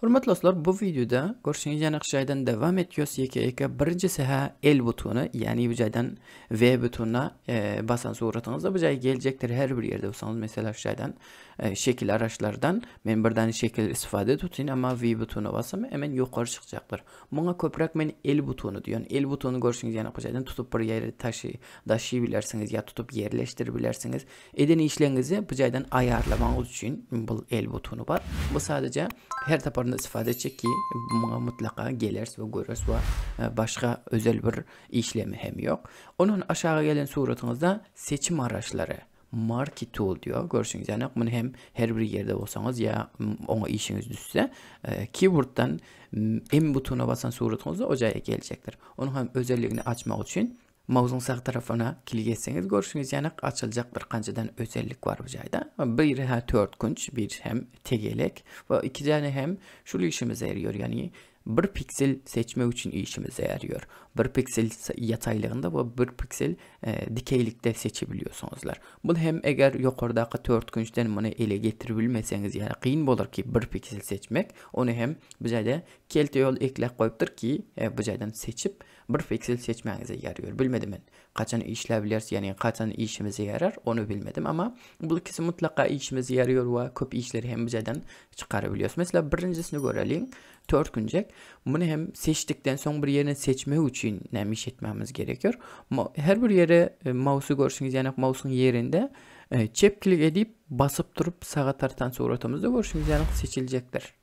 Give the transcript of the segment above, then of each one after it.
Hurmatli do'stlar, bu videoda ko'rishingiz aniq devam ediyoruz. sekin-ekin birinchisi ha l butonu, ya'ni bu joydan v butunini e, basan suratingizda bu joyga kelajakdir har bir yerde. bo'lsangiz, mesela shu joydan e, shekl arashlardan men birdan shekl istifada tutin, ammo v butuni bosam, hemen yuqori chiqajaqdir. Bunga ko'proq men l butonu ya'ni l butonu ko'rishingiz aniq joydan tutib bir yerda tashi, dashi bilarsiz, yo tutib yerlashtirib bilarsiz. Edini ishlangizni bu joydan ayarlamangiz uchun bu l butonu var. Bu sadece her tapar bundan istifade edecek ki buna mutlaka gelers ve görers ve başka özel bir işlemi hem yok. Onun aşağı gelen suratınızda seçim araçları market tool diyor. Görüşünüz yani bunu hem her bir yerde olsanız ya ona işiniz düşse e, keyword'dan M butona basan suratınızda ocağa gelecektir. Onun hem özelliğini açmak için mavzun sağ tarafına klik etseniz görürsünüz yani açılacak bir kancadan özellik var bu cayda. Bir ha 4 kunç, bir hem tegelek ve iki tane hem şu işimize yarıyor yani bir piksel seçme için işimize yarıyor. Bir piksel yataylığında ve bir piksel e, dikeylikte seçebiliyorsunuzlar. Bu hem eğer yukarıdaki dört günçten bunu ele getirebilmeseniz yani qiyin olur ki bir piksel seçmek onu hem bu cayda kelte yol eklek koyuptur ki e, bu caydan seçip bir piksel seçmenize yarıyor. Bilmedim ben. Kaçan işleyebiliriz yani kaçan işimize yarar onu bilmedim ama bu ikisi mutlaka işimize yarıyor ve köp işleri hem bizeden çıkarabiliyoruz. Mesela birincisini görelim. Törtüncek. Bunu hem seçtikten sonra bir yerini seçme için nəmiş etmemiz gerekiyor. Her bir yere e, mouse'u görürsünüz yani mouse'un yerinde e, çep klik edip basıp durup sağa tartan sonra ortamızda görürsünüz yani seçilecektir.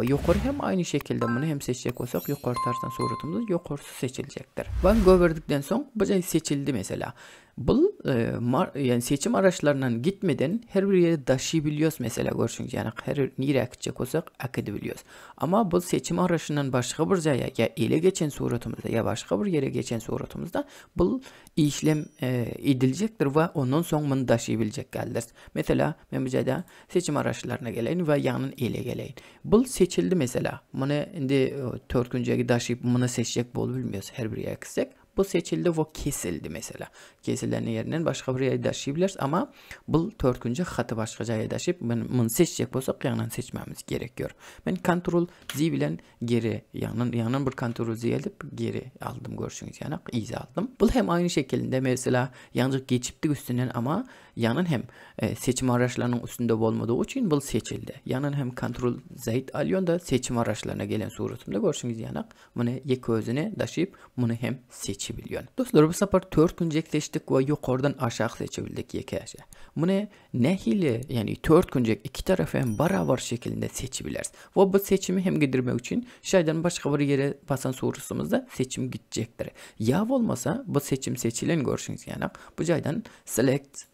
Ve yukarı hem aynı şekilde bunu hem seçecek olsak yukarı taraftan sorutumuz yukarısı seçilecektir. Ben gördükten sonra bu seçildi mesela бұл ә, e, yani seçim araçlarından gitmeden her bir yere taşıyabiliyoruz mesela görüşünüz yani her nire akıtça kosak akıdabiliyoruz. Ama bu seçim araçından başka bir jaya ya ele geçen suratımızda ya başka bir yere geçen suratımızda bu işlem e, edilecektir ve ondan sonra bunu daşıyabilecek geldir. Mesela ben bu jayda seçim araçlarına geleyin ve yanın ele geleyin. Bu seçildi mesela. Bunu şimdi 4 e, günceki daşıyıp bunu seçecek bol bilmiyoruz her bir yere kısacak bu seçildi, bu kesildi mesela. Kesildiğinin yerinden başka bir yerde yaşayabiliriz ama bu başka bir yerde yaşayıp, ben bunu seçecek bolsak yanından seçmemiz gerekiyor. Ben Ctrl Z bilen geri, yanın, yanın bir Ctrl Z edip geri aldım görüşünüz yani iz aldım. Bu hem aynı şekilde mesela yalnız geçipti üstünden ama yanın hem e, seçim araçlarının üstünde olmadığı için bu seçildi. Yanın hem kontrol zayıt alyon da seçim araçlarına gelen suratımda görüşünüz yanak bunu yek özüne daşıyıp bunu hem seçebiliyor. Dostlar bu sefer 4 gün cekleştik ve yukarıdan aşağı seçebildik yekaşa. Bunu ne hili yani 4 güncek iki tarafı hem barabar şeklinde seçebiliriz. Ve bu seçimi hem gidirmek için şaydan başka bir yere basan sorusumuzda seçim gidecektir. Ya olmasa bu seçim seçilen görüşünüz yana, bu caydan select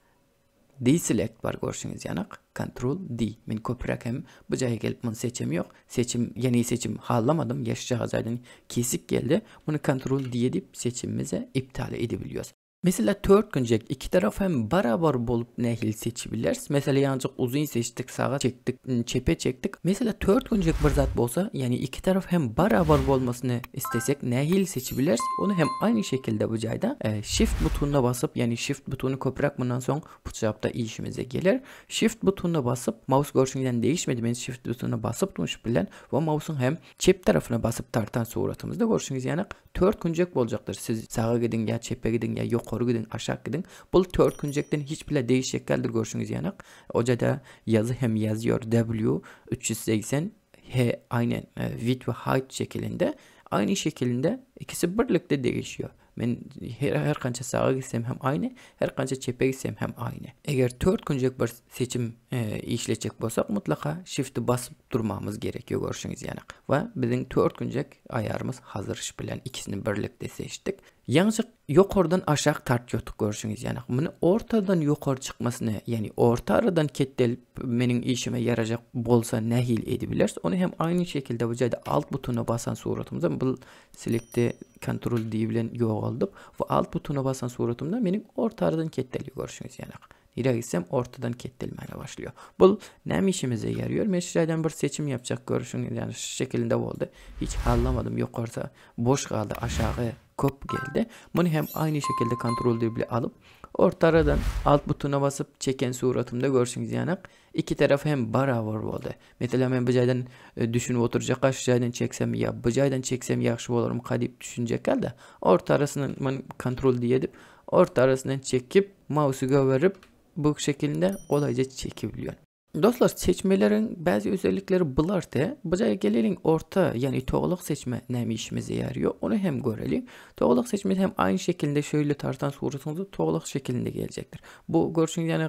D select bar görüşünüz yanık. Ctrl D. Men köpürek hem bu jaya gelip bunu seçim yok. Seçim, yeni seçim hallamadım. Yaşayacağı zaten kesik geldi. Bunu Ctrl D edip seçimimize iptal edebiliyoruz. Mesela 4 güncək iki tərəf həm bərabər bolup nehil seçebiliriz. Mesela ancaq uzun seçtik, sağa çektik, ıı, çep'e çektik. Mesela 4 güncək bir zat bolsa, yani iki tərəf həm bərabər olmasını istesek nehil seçebiliriz. Onu hem aynı şekilde bu joyda e, shift butonuna basıp yani shift butonu köprək bundan soň bu çapda işimizə gəlir. Shift butonuna basıp, mouse görüşündən değişmedi Mən shift butonuna basıp tutmuş bilen ve mouseun hem çep tarafına basıp tartan soğuratımızda görüşünüz, yəni 4 güncək olacaqdır. Siz sağa gedin ya çep'e gedin ya yok korgudun aşak gidin. Bul törtküncekten hiç bile değişikliklerdir görüşünüz yanak. Ocada yazı hem yazıyor W 380 H aynen width ve height şeklinde. Aynı şekilde ikisi birlikte değişiyor. Men her, her qancha sağa gitsem hem aynı, her qancha chepe gitsem hem aynı. Eğer 4 günlük bir seçim e, işleyecek bolsak mutlaka shift'i basıp durmamız gerekiyor görüşünüz yanıq. Ve bizim 4 günlük ayarımız hazır iş bilen ikisini birlikte seçtik. Yalnızca yukarıdan aşağı tartıyorduk görüşünüz yani. Bunu ortadan yukarı çıkmasını yani orta aradan kettelip benim işime yarayacak bolsa nehil edebiliriz. Onu hem aynı şekilde bu cayda alt butona basan suratımızda bu select'te kontrol diye bilen yoğaldıp ve alt butona basan suratımda benim orta aradan ketteli görüşünüz yani nereye gitsem ortadan kettilmeye başlıyor. Bu ne işimize yarıyor? Men bir seçim yapacak görüşün yani şu oldu. Hiç hallamadım yukarıda boş kaldı aşağı kop geldi. Bunu hem aynı şekilde kontrol bile alıp ortadan alt butona basıp çeken suratimda görüşünüz yani iki taraf hem barabar oldu. Mesela ben bu joydan e, düşünüp oturacak, şu çeksem ya, bu joydan çeksem yaxshi bo'larmi qadip düşünecek halda orta arasından kontrol diye edip orta arasından çekip mouse'u verip bu şekilde kolayca çekebiliyor. Dostlar seçmelerin bazı özellikleri bulardı. Buca gelelim orta yani toğlaq seçme ne işimize yarıyor onu hem görelim. Toğlaq seçme hem aynı şekilde şöyle tartan sorusunuzda toğlaq şeklinde gelecektir. Bu görüşün yani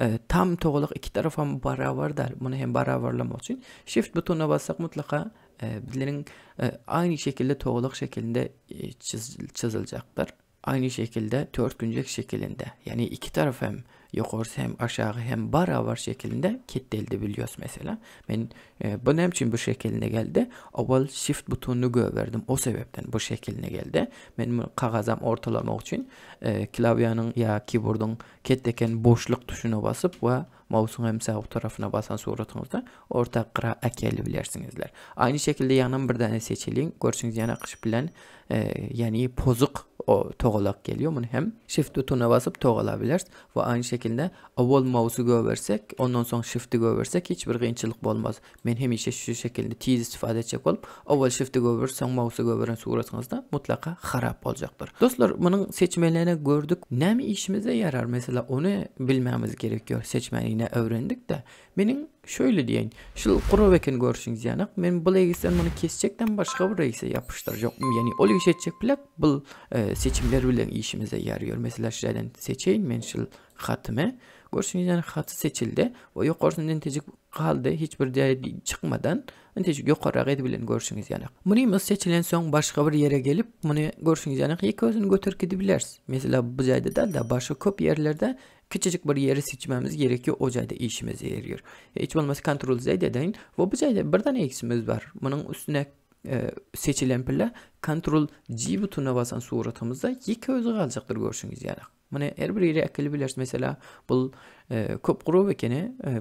e, tam toğlaq iki taraf hem der. Bunu hem beraberlemek için shift butonuna bassak mutlaka e, bizlerin e, aynı şekilde toğlaq şeklinde e, çiz, çizilecektir. Aynı şekilde dört güncek şeklinde yani iki taraf hem yukarısı hem aşağı hem barabar şeklinde kitlendi biliyoruz mesela. Ben e, bu ne için bu şekilde geldi? Avval shift butonunu göverdim. O sebepten bu şekilde geldi. Ben bunu kağazam ortalamak için e, klavyanın ya keyboardun ketteken boşluk tuşuna basıp ve mouse'un hem sağ tarafına basan suratınızda orta qıra bilirsinizler. Aynı şekilde yanın bir tane seçilin. Görürsünüz yana qış bilən, e, yəni pozuq o toğalak geliyor. Bunu hem shift butonuna basıp toğalabilirsiniz. Ve aynı şekilde avol mouse'u göversek, ondan sonra shift'i göversek hiçbir qiyinçilik olmaz. Ben hem işe şu şekilde tez istifade edecek olup, avol shift'i göversen mouse'u göveren suratınızda mutlaka harap olacaktır. Dostlar, bunun seçmelerini gördük. ne mi işimize yarar? Mesela onu bilmemiz gerekiyor seçmeni yine öğrendik de. Benim şöyle diyeyim, Şu kuru ekan görüşünüz yani. Men bu reyisten bunu kesecekten başka bir reise yapıştıracağım. Yani o iş edecek bilek bu e, seçimler bile işimize yarıyor. Mesela şuradan seçeyim men şu hatımı. Görüşünüz yani hatı seçildi. O yok görüşünden tecik kaldı. Hiçbir değer çıkmadan netijaga qo'yroq edi bilan ko'rishingiz aniq buni biz sechilan so'ng boshqa bir yerga kelib buni ko'rishingiz aniq ikki o'zini ko'tarib keta bilasiz mesela bu joydada da boshqa ko'p yerlerde küçücük bir yeri seçmemiz gerekiyor o joyda ishimiz yeriyor e, hech bo'lmasa kontrol z deyin va bu joyda birdan eksimiz var? buning üstüne e, seçilen pilla kontrol g butuna basan suratimizda ikki o'zi g'aljiqdir ko'rishingiz aniq Mana har bir akıllı bilersiz mesela bul e, ko'p qurib ekene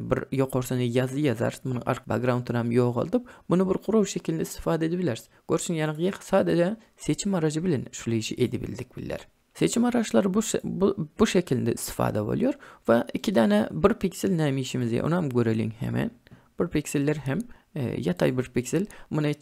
bir yoqorsan yazı yazarsın, buni arka backgroundini ham yo'q qil deb buni bir quruv shaklida istifoda edib bilasiz ko'rishing yaniqga sadada seçim araji bilan şu işi edebildik bilir. seçim araçları bu, bu, bu şekilde istifade oluyor ve iki tane bir piksel neymişimiz ya onu hem görelim hemen bir pikseller hem e, yatay bir piksel buni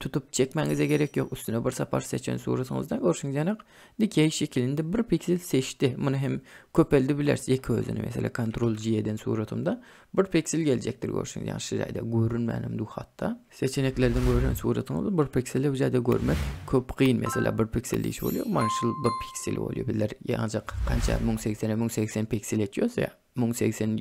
tutup çekmenize gerek yok. ustini bir safar seçen suratingizdan ko'rishingiz aniq dikey sheklinda bir piksel seçti. buni hem ko'paydi bilasiz ikki o'zini mesela kontrol gdan suratimda bir piksel gelecektir Yani yaxshi joyda ko'rinmanimdu hatda Seçeneklerden ko'rgan suratingizni bir pikselni joyda ko'rmak ko'p qiyin mesela bir piksel deyish oluyor, manşıl bir piksel oluyor. bular ancaq ancak ming 1080 ming sakson piksel etyosa mung 80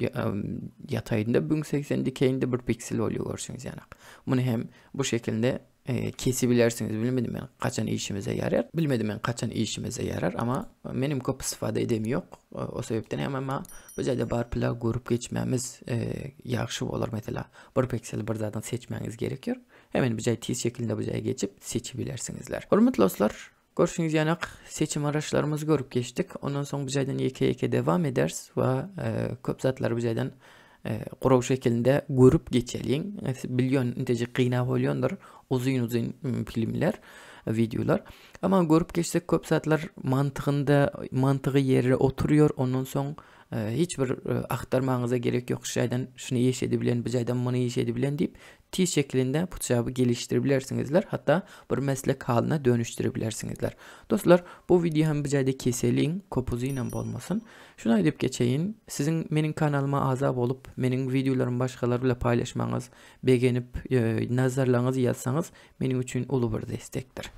yatayında bung 80 dikeyinde bir piksel oluyorsunuz yani. Bunu hem bu şekilde e, kesebilirsiniz. Bilmedim ben kaçan işimize yarar. Bilmedim ben kaçan işimize yarar ama benim köp istifade edem yok. O, sebepten hem ama bu yerda barpla grup geçmemiz e, yaxshi olur mesela. Bir piksel bir zaten seçmeniz gerekir. Hemen bu tez şekilde bu geçip seçebilirsinizler. Hürmetli dostlar, Gördüğünüz yanak seçim araçlarımız görüp geçtik. Ondan sonra bu caydan yeke yeke devam ederiz ve e, köp zatlar bu caydan e, qurov şeklinde görüp geçelim. E, Bilyon inteci qiyna boliondur. Uzun uzun filmler, e, videolar. Ama görüp geçsek köp mantığında, mantığı yerine oturuyor. Ondan sonra e, hiç bir e, gerek yok. Şaydan şunu yeşedi bilen, bu caydan bunu yeşedi bilen deyip T şeklinde bu cevabı geliştirebilirsinizler. Hatta bir meslek haline dönüştürebilirsinizler. Dostlar, bu video hem bu cayda keseling, kopuzu ile olmasın. Şuna edip geçeyin. Sizin benim kanalıma azab olup, benim videolarımı başkalarıyla paylaşmanız, beğenip, e, nazarlarınızı yazsanız benim için ulu bir destektir.